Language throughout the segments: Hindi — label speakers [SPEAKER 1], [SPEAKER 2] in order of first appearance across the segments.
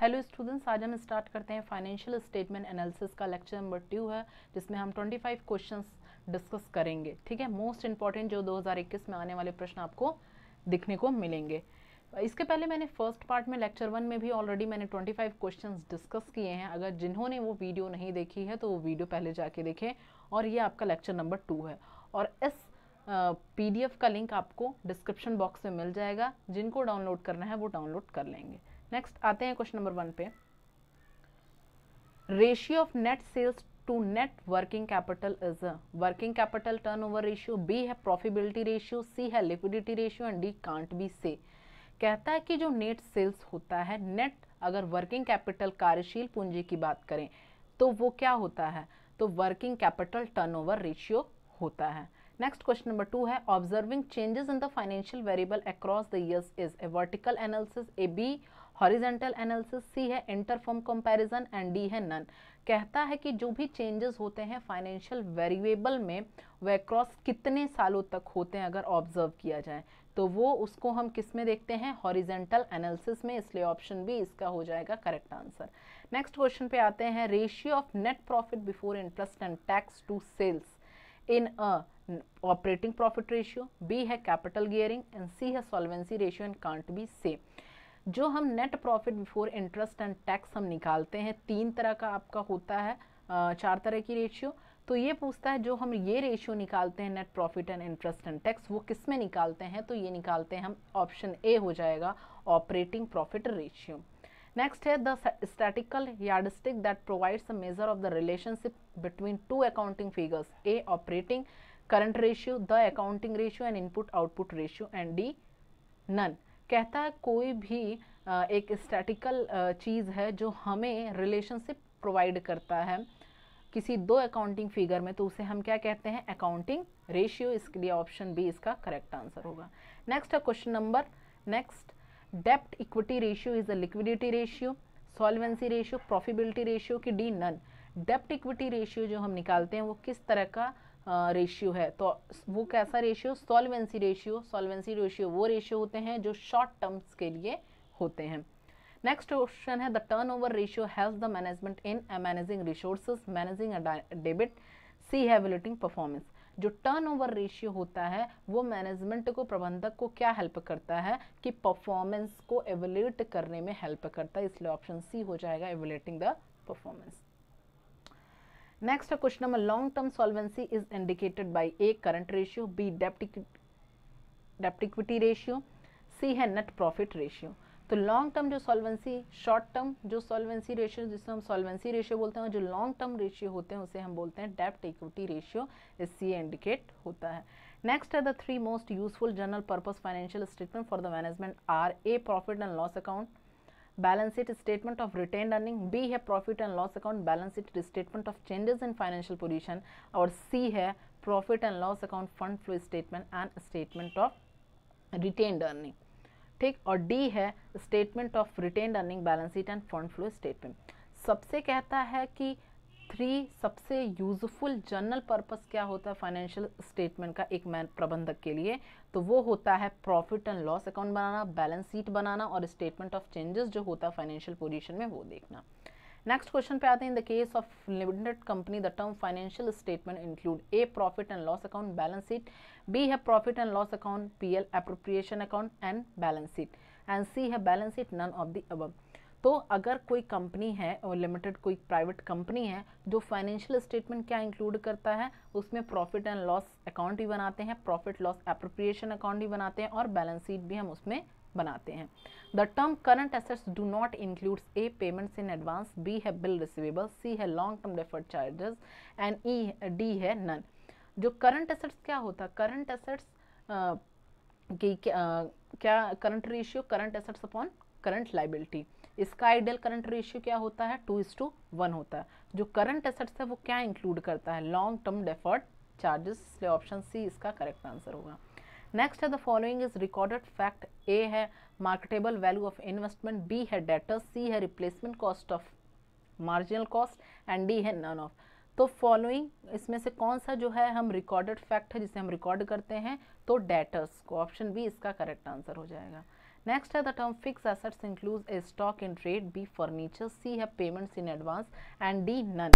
[SPEAKER 1] हेलो स्टूडेंट्स आज हम स्टार्ट करते हैं फाइनेंशियल स्टेटमेंट एनालिसिस का लेक्चर नंबर टू है जिसमें हम 25 क्वेश्चंस डिस्कस करेंगे ठीक है मोस्ट इंपॉर्टेंट जो 2021 में आने वाले प्रश्न आपको दिखने को मिलेंगे इसके पहले मैंने फर्स्ट पार्ट में लेक्चर वन में भी ऑलरेडी मैंने 25 क्वेश्चंस डिस्कस किए हैं अगर जिन्होंने वो वीडियो नहीं देखी है तो वो वीडियो पहले जाके देखें और ये आपका लेक्चर नंबर टू है और इस पी uh, का लिंक आपको डिस्क्रिप्शन बॉक्स में मिल जाएगा जिनको डाउनलोड करना है वो डाउनलोड कर लेंगे नेक्स्ट आते हैं क्वेश्चन नंबर वन पे ratio of net sales to net working capital is working capital turnover ratio B है प्रॉफिबिलिटी रेशियो सी है liquidity ratio and D can't be से कहता है कि जो नेट सेल्स होता है नेट अगर वर्किंग कैपिटल कार्यशील पूंजी की बात करें तो वो क्या होता है तो वर्किंग कैपिटल टर्नओवर रेशियो होता है नेक्स्ट क्वेश्चन नंबर टू है observing changes in the financial variable across the years is A vertical analysis A B horizontal analysis C है inter firm comparison and D है नन कहता है कि जो भी चेंजेस होते हैं फाइनेंशियल वेरिएबल में वह क्रॉस कितने सालों तक होते हैं अगर ऑब्जर्व किया जाए तो वो उसको हम किस में देखते हैं हॉरिजेंटल एनालिसिस में इसलिए ऑप्शन बी इसका हो जाएगा करेक्ट आंसर नेक्स्ट क्वेश्चन पे आते हैं ratio of net profit before interest and tax to sales in a operating profit ratio B है कैपिटल गियरिंग एंड सी है solvency ratio and can't be same जो हम net profit before interest and tax हम निकालते हैं तीन तरह का आपका होता है चार तरह की रेशियो तो ये पूछता है जो हम ये रेशियो निकालते हैं net profit and interest and tax वो किस में निकालते हैं तो ये निकालते हैं हम ऑप्शन ए हो जाएगा ऑपरेटिंग प्रॉफिट रेशियो नेक्स्ट है the statistical yardstick that provides a measure of the relationship between two accounting figures A operating current ratio the accounting ratio and input output ratio and D none कहता है कोई भी एक स्टैटिकल चीज़ है जो हमें रिलेशनशिप प्रोवाइड करता है किसी दो अकाउंटिंग फिगर में तो उसे हम क्या कहते हैं अकाउंटिंग रेशियो इसके लिए ऑप्शन बी इसका करेक्ट आंसर होगा नेक्स्ट है क्वेश्चन नंबर नेक्स्ट डेप्ट equity ratio is a liquidity ratio solvency ratio profitability ratio की डी नन डेप्ट इक्विटी रेशियो जो हम निकालते हैं वो किस तरह का रेशियो है तो वो कैसा ratio solvency ratio solvency ratio वो रेशियो होते हैं जो शॉर्ट टर्म्स के लिए होते हैं नेक्स्ट क्वेश्चन है the turnover ratio has the management in managing resources managing debit C evaluating performance जो टर्न ओवर रेशियो होता है वो मैनेजमेंट को प्रबंधक को क्या हेल्प करता है कि परफॉर्मेंस को एवेल्यूट करने में हेल्प करता है इसलिए ऑप्शन सी हो जाएगा एवेलेटिंग द परफॉर्मेंस नेक्स्ट है question number long term solvency is indicated by A current ratio B डेप्ट इक्विटी रेशियो सी है नेट प्रॉफिट रेशियो तो लॉन्ग टर्म जो सॉल्वेंसी शॉर्ट टर्म जो सॉल्वेंसी रेशियो जिसमें हम सॉल्वेंसी रेशियो बोलते हैं और जो लॉन्ग टर्म रेशियो होते हैं उसे हम बोलते हैं डेप्ट इक्विटी रेशियो इससे इंडिकेट होता है नेक्स्ट है the three most useful general purpose financial statement for the management are A profit and loss account balance sheet statement of retained earning B है profit and loss account balance sheet statement of changes in financial position और सी है profit and loss account fund flow statement and statement of retained earning ठीक और डी है statement of retained earning balance sheet and fund flow statement सबसे कहता है कि थ्री सबसे यूजफुल जनरल पर्पस क्या होता है फाइनेंशियल स्टेटमेंट का एक मैन प्रबंधक के लिए तो वो होता है प्रॉफिट एंड लॉस अकाउंट बनाना बैलेंस शीट बनाना और स्टेटमेंट ऑफ चेंजेस जो होता है फाइनेंशियल पोजीशन में वो देखना नेक्स्ट क्वेश्चन पे आते हैं in the case of limited company the term financial statement include A profit and loss account balance sheet B है profit and loss account P L appropriation account and balance sheet and C है balance sheet none of the above तो अगर कोई कंपनी है और लिमिटेड कोई प्राइवेट कंपनी है जो फाइनेंशियल स्टेटमेंट क्या इंक्लूड करता है उसमें प्रॉफिट एंड लॉस अकाउंट भी बनाते हैं प्रॉफिट लॉस अप्रोप्रिएशन अकाउंट भी बनाते हैं और बैलेंस शीट भी हम उसमें बनाते हैं the term current assets do not includes A payments in advance B है बिल रिसिवेबल सी है long term deferred charges and E D है नन जो करंट एसेट्स क्या होता करंट एसेट्स की क्या current ratio current assets upon current liability इसका आइडियल करंट रेशियो क्या होता है टू इज टू वन होता है जो करंट एसेट्स है वो क्या इंक्लूड करता है लॉन्ग टर्म डेफर्ड चार्जेस इसलिए ऑप्शन सी इसका करेक्ट आंसर होगा नेक्स्ट है the following is recorded fact A है marketable value of investment B है डेटर सी है replacement cost of marginal cost and D है नन ऑफ तो फॉलोइंग इसमें से कौन सा जो है हम रिकॉर्डेड फैक्ट है जिसे हम रिकॉर्ड करते हैं तो डेटर्स को ऑप्शन बी इसका करेक्ट आंसर हो जाएगा Next are the term fixed assets includes a stock in trade, B furniture, C have payments in advance and D none.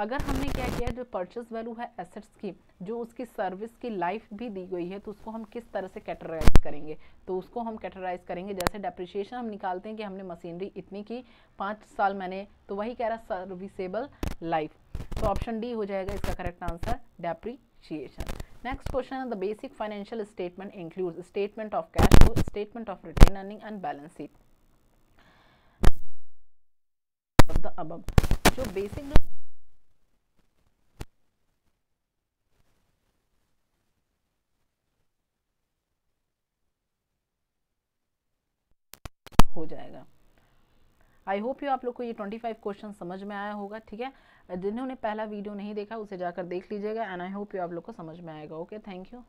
[SPEAKER 1] अगर हमने क्या किया जो परचेज वैल्यू है एसेट्स की जो उसकी सर्विस की लाइफ भी दी गई है तो उसको हम किस तरह से कैटराइज करेंगे तो उसको हम कैटराइज करेंगे जैसे डेप्रिशिएशन हम निकालते हैं कि हमने मशीनरी इतनी की पाँच साल मैंने तो वही कह रहा सर्विसेबल लाइफ तो ऑप्शन डी हो जाएगा इसका correct answer depreciation next question है the basic financial statement include statement of cash flow statement of retained earning and balance sheet the अब जो बेसिक जो जाएगा आई होप यू आप लोग को ये 25 क्वेश्चन समझ में आया होगा ठीक है जिन्होंने पहला वीडियो नहीं देखा उसे जाकर देख लीजिएगा एंड आई होप यू आप लोग को समझ में आएगा ओके थैंक यू